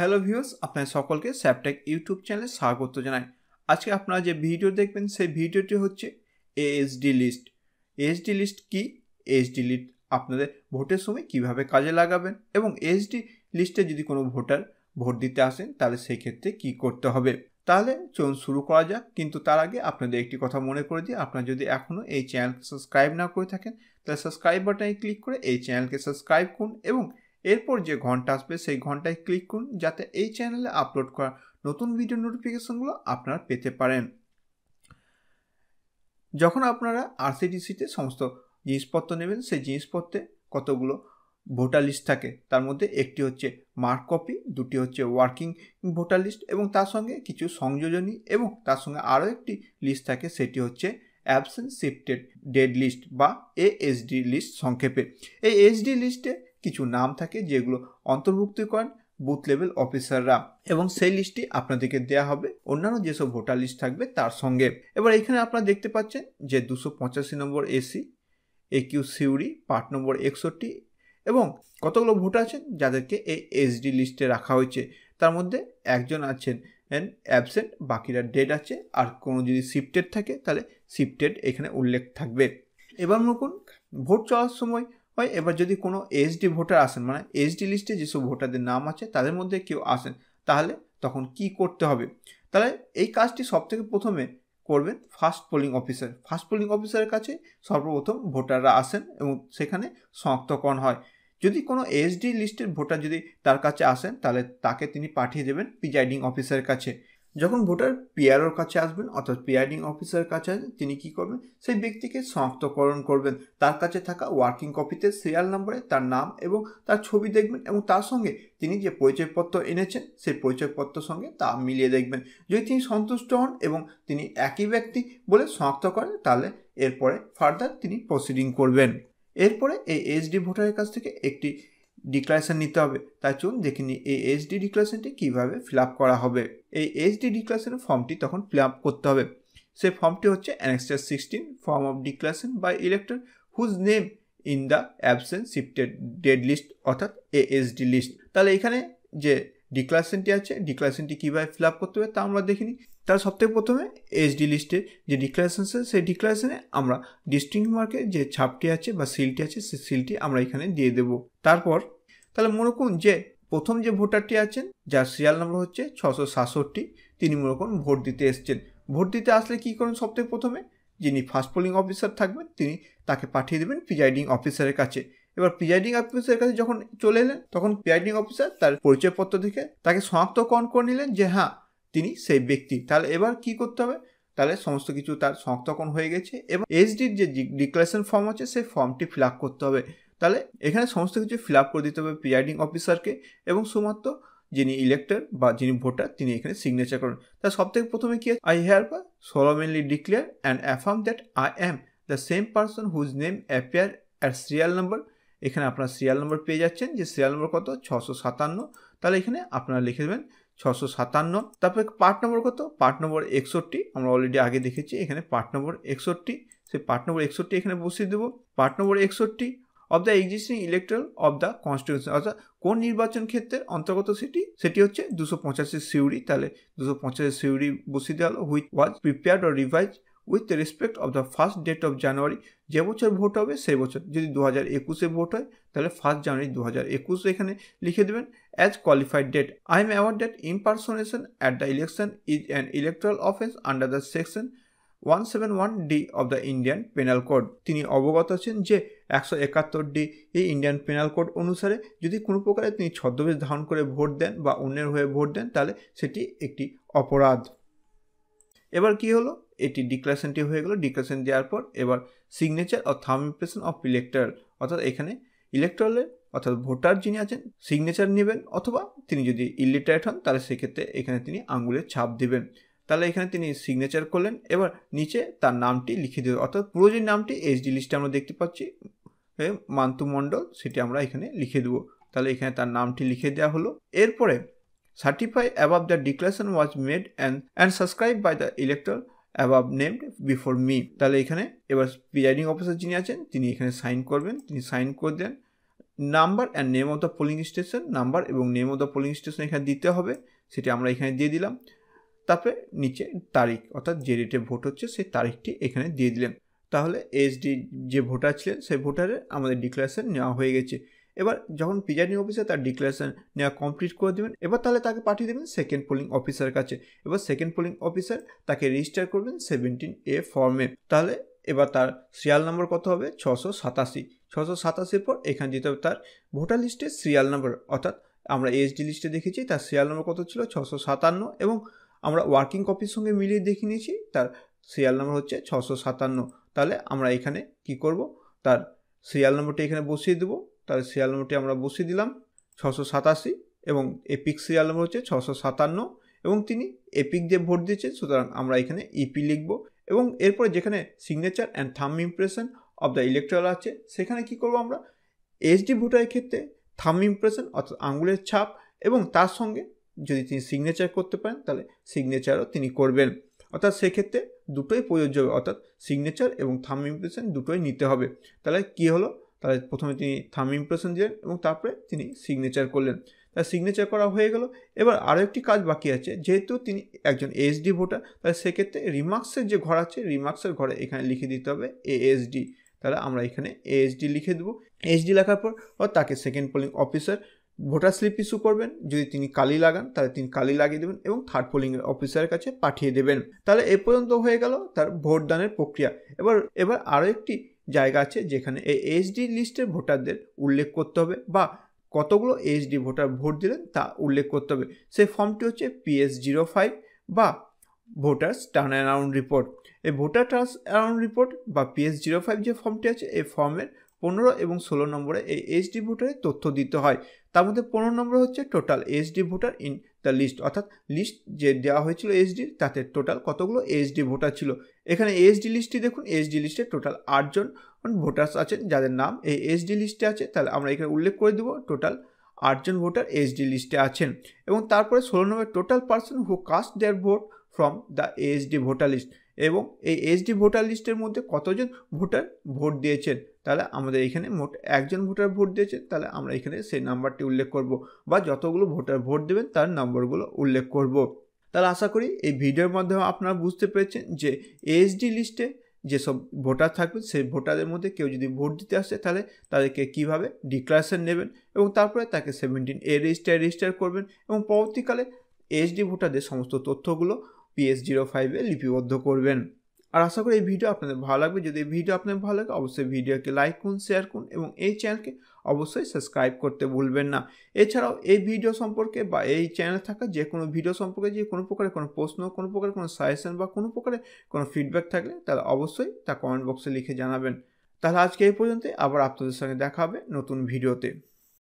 hello views আপনার সকলকে স্যাপটেক YouTube চ্যানেলে স্বাগত জানাই আজকে আপনারা যে ভিডিও দেখবেন সেই ভিডিওটি হচ্ছে এএসডি লিস্ট এএসডি লিস্ট কি এএসডি লিস্ট আপনাদের ভোটের সময় কিভাবে কাজে লাগাবেন এবং এএসডি লিস্টে যদি কোনো ভোটার ভোট দিতে আসেন তাহলে সেই ক্ষেত্রে কি করতে হবে তাহলে চলুন শুরু করা যাক কিন্তু তার আগে আপনাদের একটি কথা মনে করে দিই আপনারা যদি এখনও এই চ্যানেলকে সাবস্ক্রাইব না করে থাকেন তাহলে সাবস্ক্রাইব বাটনে ক্লিক করে এই চ্যানেলকে সাবস্ক্রাইব করুন এবং এরপর যে ঘন্টা আসবে সেই ঘন্টায় ক্লিক করুন যাতে এই চ্যানেলে আপলোড করা নতুন ভিডিও নোটিফিকেশনগুলো আপনারা পেতে পারেন যখন আপনারা আরসিডিসিতে সমস্ত জিনিসপত্র নেবেন সেই জিনিসপত্রে কতগুলো ভোটার লিস্ট থাকে তার মধ্যে একটি হচ্ছে মার্ক কপি দুটি হচ্ছে ওয়ার্কিং ভোটার লিস্ট এবং তার সঙ্গে কিছু সংযোজনী এবং তার সঙ্গে আরও একটি লিস্ট থাকে সেটি হচ্ছে অ্যাবসেন্ট শিফটেড ডেড লিস্ট বা এএসডি লিস্ট সংক্ষেপে এই এসডি লিস্টে কিছু নাম থাকে যেগুলো অন্তর্ভুক্ত করেন বুথ লেভেল অফিসাররা এবং সেই লিস্টটি আপনাদেরকে দেয়া হবে অন্যান্য যেসব ভোটার লিস্ট থাকবে তার সঙ্গে এবার এখানে আপনারা দেখতে পাচ্ছেন যে দুশো পঁচাশি নম্বর এসি এ কিউ সিউড়ি পার্ট নম্বর একষট্টি এবং কতগুলো ভোটার আছেন যাদেরকে এই এসডি লিস্টে রাখা হয়েছে তার মধ্যে একজন আছেন অ্যাবসেন্ট বাকিরা ডেড আছে আর কোনো যদি শিফটেড থাকে তাহলে শিফটেড এখানে উল্লেখ থাকবে এবার মনে ভোট চলার সময় হয় এবার যদি কোনো এইচডি ভোটার আসেন মানে এইচডি লিস্টে যেসব ভোটারদের নাম আছে তাদের মধ্যে কেউ আসেন তাহলে তখন কি করতে হবে তাহলে এই কাজটি সবথেকে প্রথমে করবেন first polling officer first polling অফিসারের কাছে সর্বপ্রথম ভোটাররা আসেন এবং সেখানে শনাক্তকরণ হয় যদি কোনো এসডি লিস্টের ভোটার যদি তার কাছে আসেন তাহলে তাকে তিনি পাঠিয়ে দেবেন প্রিজাইডিং অফিসারের কাছে যখন ভোটার পিআরওর কাছে আসবেন অর্থাৎ পিআরডিং অফিসারের কাছে আসবেন তিনি কি করবেন সেই ব্যক্তিকে শনাক্তকরণ করবেন তার কাছে থাকা ওয়ার্কিং কপিতে সিরিয়াল নম্বরে তার নাম এবং তার ছবি দেখবেন এবং তার সঙ্গে তিনি যে পরিচয়পত্র এনেছেন সেই পরিচয়পত্র সঙ্গে তা মিলিয়ে দেখবেন যদি তিনি সন্তুষ্ট হন এবং তিনি একই ব্যক্তি বলে শনাক্ত করেন তাহলে এরপরে ফার্দার তিনি প্রসিডিং করবেন এরপরে এই এইচডি ভোটারের কাছ থেকে একটি ডিক্লারেশন নিতে হবে তাই চলুন দেখে নিই এই এইচডি ডিক্লারেশনটি কীভাবে ফিল করা হবে এই এইচডি ডিক্লারেশনের ফর্মটি তখন ফিল করতে হবে সেই ফর্মটি হচ্ছে annexure sixteen form of declaration by elector whose name in the absence shifted dead list অর্থাৎ এএসডি লিস্ট তাহলে এখানে যে ডিক্লারেশনটি আছে ডিক্লারেশনটি কীভাবে ফিল করতে হবে তা আমরা দেখিনি তার সবথেকে প্রথমে এইচডি লিস্টের যে ডিক্লারেশন সেই ডিক্লারেশনে আমরা ডিস্টিং মার্কের যে ছাপটি আছে বা সিলটি আছে সেই সিলটি আমরা এখানে দিয়ে দেব তারপর তাহলে মনে করুন যে প্রথম যে ভোটারটি আছেন যার সিরিয়াল নম্বর হচ্ছে ছশো সাতষট্টি তিনি মনে করুন ভোট দিতে এসছেন ভোট দিতে আসলে কী করেন সবথেকে প্রথমে যিনি ফার্স্ট পোলিং অফিসার থাকবেন তিনি তাকে পাঠিয়ে দেবেন প্রিজাইডিং অফিসারের কাছে এবার প্রিজাইডিং অফিসারের কাছে যখন চলে এলেন তখন প্রিজাইডিং অফিসার তার পরিচয়পত্র দেখে তাকে শনাক্তকরণ করে নিলেন যে হ্যাঁ তিনি সেই ব্যক্তি তাহলে এবার কি করতে হবে তাহলে সমস্ত কিছু তার সংস্থাপন হয়ে গেছে এবং এইচডির যে ডিক্লারেশন ফর্ম আছে সেই ফর্মটি ফিল করতে হবে তাহলে এখানে সমস্ত কিছু ফিল করে দিতে হবে প্রিজাইডিং অফিসারকে এবং শুধুমাত্র যিনি ইলেক্টর বা যিনি ভোটার তিনি এখানে সিগনেচার করেন তা সব থেকে প্রথমে কি I hereby solemnly declare and affirm that I am the same person whose name appear at serial number এখানে আপনার সিরিয়াল নম্বর পেয়ে যাচ্ছেন যে সিরিয়াল নম্বর কত ছশো সাতান্ন তাহলে এখানে আপনারা লিখে দেবেন ছশো সাতান্ন তারপরে পার্ট নম্বর কত পার্ট নম্বর একষট্টি আমরা অলরেডি আগে দেখেছি এখানে পার্ট নম্বর একষট্টি সেই পার্ট নম্বর একষট্টি এখানে বসিয়ে দেবো পার্ট নম্বর একষট্টি of the existing electoral of the constitution অর্থাৎ কোন নির্বাচন ক্ষেত্রের অন্তর্গত সেটি সেটি হচ্ছে দুশো পঁচাশি সিউড়ি তাহলে দুশো পঁচাশি সিউড়ি বসিয়ে দেওয়া হলো which was prepared or revise with respect of the first date of January যে বছর ভোট হবে সেই বছর যদি দু হাজার একুশে ভোট হয় তাহলে ফার্স্ট জানুয়ারি দু হাজার একুশ এখানে লিখে দেবেন as qualified date I am aware that impersonation at the election is an electoral offence under the section one seven one D of the Indian penal code তিনি অবগত আছেন যে একশো একাত্তর ডি এই ইন্ডিয়ান পেনাল কোড অনুসারে যদি কোনো প্রকারে তিনি ছদ্মবেশ ধারণ করে ভোট দেন বা অন্যের হয়ে ভোট দেন তাহলে সেটি একটি অপরাধ এবার কি হলো এটি ডিক্লারেশনটি হয়ে গেল ডিক্লারেশন দেওয়ার পর এবার signature or thumb impression of elector অর্থাৎ এখানে ইলেকট্রলের অর্থাৎ ভোটার যিনি আছেন সিগনেচার নেবেন অথবা তিনি যদি ইলিটারেট হন তাহলে সেক্ষেত্রে এখানে তিনি আঙ্গুলের ছাপ দেবেন তাহলে এখানে তিনি সিগনেচার করলেন এবার নিচে তার নামটি লিখে দেবেন অর্থাৎ পুরো যে নামটি এইচডি লিস্টে আমরা দেখতে পাচ্ছি মান্তু মণ্ডল সেটি আমরা এখানে লিখে দেবো তাহলে এখানে তার নামটি লিখে দেওয়া হলো এরপরে certify above the declaration was made and, and subscribed by the elector above named before me তাহলে এখানে এবার প্রিজাইডিং অফিসার যিনি আছেন তিনি এখানে সাইন করবেন তিনি সাইন করে দেন number and name of the polling station number এবং name of the polling station এখানে দিতে হবে সেটি আমরা এখানে দিয়ে দিলাম তারপরে নিচে তারিখ অর্থাৎ যে ডেটে ভোট হচ্ছে সেই তারিখটি এখানে দিয়ে দিলেন তাহলে এসডি যে ভোটার ছিলেন সেই ভোটারে আমাদের ডিক্লারেশন নেওয়া হয়ে গেছে এবার যখন প্রিজাইডিং অফিসার তার ডিক্লারেশন নেওয়া কমপ্লিট করে দেবেন এবার তাহলে তাকে পাঠিয়ে দেবেন সেকেন্ড পোলিং অফিসার কাছে এবার সেকেন্ড পোলিং অফিসার তাকে রেজিস্টার করবেন সেভেন্টিন এ ফর্মে তাহলে এবার তার সিরিয়াল নম্বর কত হবে ছশো সাতাশি ছশো সাতাশির পর এখানে দিতে হবে তার ভোটার লিস্টের সিরিয়াল নম্বর অর্থাৎ আমরা এসডি লিস্টে দেখেছি তার সিরিয়াল নম্বর কত ছিল ছশো সাতান্ন এবং আমরা ওয়ার্কিং কপির সঙ্গে মিলিয়ে দেখে নিয়েছি তার সিরিয়াল নম্বর হচ্ছে ছশো সাতান্ন তাহলে আমরা এখানে কি করব তার সিরিয়াল নম্বরটি এখানে বসিয়ে দেবো তার সিরিয়াল নম্বরটি আমরা বসিয়ে দিলাম ছশো সাতাশি এবং এপিক সিরিয়াল নম্বর হচ্ছে ছশো সাতান্ন এবং তিনি এপিক দিয়ে ভোট দিয়েছেন সুতরাং আমরা এখানে ইপি লিখব এবং এরপরে যেখানে signature and thumb impression of the electoral আছে সেখানে কি করব আমরা এইচডি ভোটারের ক্ষেত্রে থাম ইমপ্রেশন অর্থাৎ আঙুলের ছাপ এবং তার সঙ্গে যদি তিনি সিগনেচার করতে পারেন তাহলে সিগনেচারও তিনি করবেন অর্থাৎ সেক্ষেত্রে দুটোই প্রযোজ্য হবে অর্থাৎ সিগনেচার এবং থাম ইমপ্রেশন দুটোই নিতে হবে তাহলে কি হলো তাহলে প্রথমে তিনি থাম ইমপ্রেশন দিলেন এবং তারপরে তিনি সিগনেচার করলেন তার সিগনেচার করা হয়ে গেল এবার আরও একটি কাজ বাকি আছে যেহেতু তিনি একজন এসডি ভোটার তাহলে সেক্ষেত্রে রিমার্কসের যে ঘর আছে রিমার্কসের ঘরে এখানে লিখে দিতে হবে এএসডি তাহলে আমরা এখানে এএসডি লিখে দেবো এসডি লেখার পর তাকে second polling officer voter slip issue করবেন যদি তিনি কালি লাগান তাহলে তিনি কালি লাগিয়ে দেবেন এবং থার্ড পোলিং অফিসারের কাছে পাঠিয়ে দেবেন তাহলে এ পর্যন্ত হয়ে গেল তার ভোটদানের প্রক্রিয়া এবার এবার আরও একটি জায়গা আছে যেখানে এই এইচডি লিস্টের ভোটারদের উল্লেখ করতে হবে বা কতগুলো এইচডি ভোটার ভোট দিলেন তা উল্লেখ করতে হবে সেই ফর্মটি হচ্ছে পিএস জিরো ফাইভ বা ভোটার্স টার্ন অ্যারাউন্ড রিপোর্ট এই ভোটার টার্ন অ্যারাউন্ড রিপোর্ট বা পিএস জিরো ফাইভ যে ফর্মটি আছে এই ফর্মের পনেরো এবং ষোলো নম্বরে এই এইচডি ভোটারের তথ্য দিতে হয় তার মধ্যে পনেরো নম্বর হচ্ছে total HD voter in the list অর্থাৎ লিস্ট যে দেওয়া হয়েছিল ডি তাতে টোটাল কতগুলো এইচডি ভোটার ছিল এখানে এইচডি লিস্টটি দেখুন এইচডি লিস্টে টোটাল আটজন ভোটার্স আছেন যাদের নাম এই এইচডি লিস্টে আছে তাহলে আমরা এখানে উল্লেখ করে দেবো টোটাল আটজন ভোটার এইচডি লিস্টে আছেন এবং তারপরে ষোলো নম্বর total person who cast their vote from the HD voter list এবং এই এইচডি ভোটার লিস্টের মধ্যে কতজন ভোটার ভোট দিয়েছেন তাহলে আমাদের এখানে মোট একজন ভোটার ভোট দিয়েছে তাহলে আমরা এখানে সেই নাম্বারটি উল্লেখ করব বা যতগুলো ভোটার ভোট দেবেন তার নম্বরগুলো উল্লেখ করব তাহলে আশা করি এই ভিডিওর মাধ্যমে আপনারা বুঝতে পেরেছেন যে এসডি লিস্টে যেসব ভোটার থাকবেন সেই ভোটারদের মধ্যে কেউ যদি ভোট দিতে আসে তাহলে তাদেরকে কিভাবে ডিক্লারেশান নেবেন এবং তারপরে তাকে সেভেন্টিন এ রেজিস্টার রেজিস্টার করবেন এবং পরবর্তীকালে এইচডি ভোটারদের সমস্ত তথ্যগুলো পিএস জিরো ফাইভে লিপিবদ্ধ করবেন আর আশা করি এই ভিডিও আপনাদের ভালো লাগবে যদি এই ভিডিও আপনাদের ভালো লাগে অবশ্যই ভিডিওকে লাইক করুন শেয়ার করুন এবং এই চ্যানেলকে অবশ্যই সাবস্ক্রাইব করতে ভুলবেন না এছাড়াও এই ভিডিও সম্পর্কে বা এই চ্যানেলে থাকা যে কোনো ভিডিও সম্পর্কে যে কোনো প্রকারের কোনো প্রশ্ন কোনো প্রকারের কোনো সাজেশন বা কোনো প্রকারের কোনো ফিডব্যাক থাকলে তাহলে অবশ্যই তা কমেন্ট বক্সে লিখে জানাবেন তাহলে আজকে এই পর্যন্ত আবার আপনাদের সঙ্গে দেখা হবে নতুন ভিডিওতে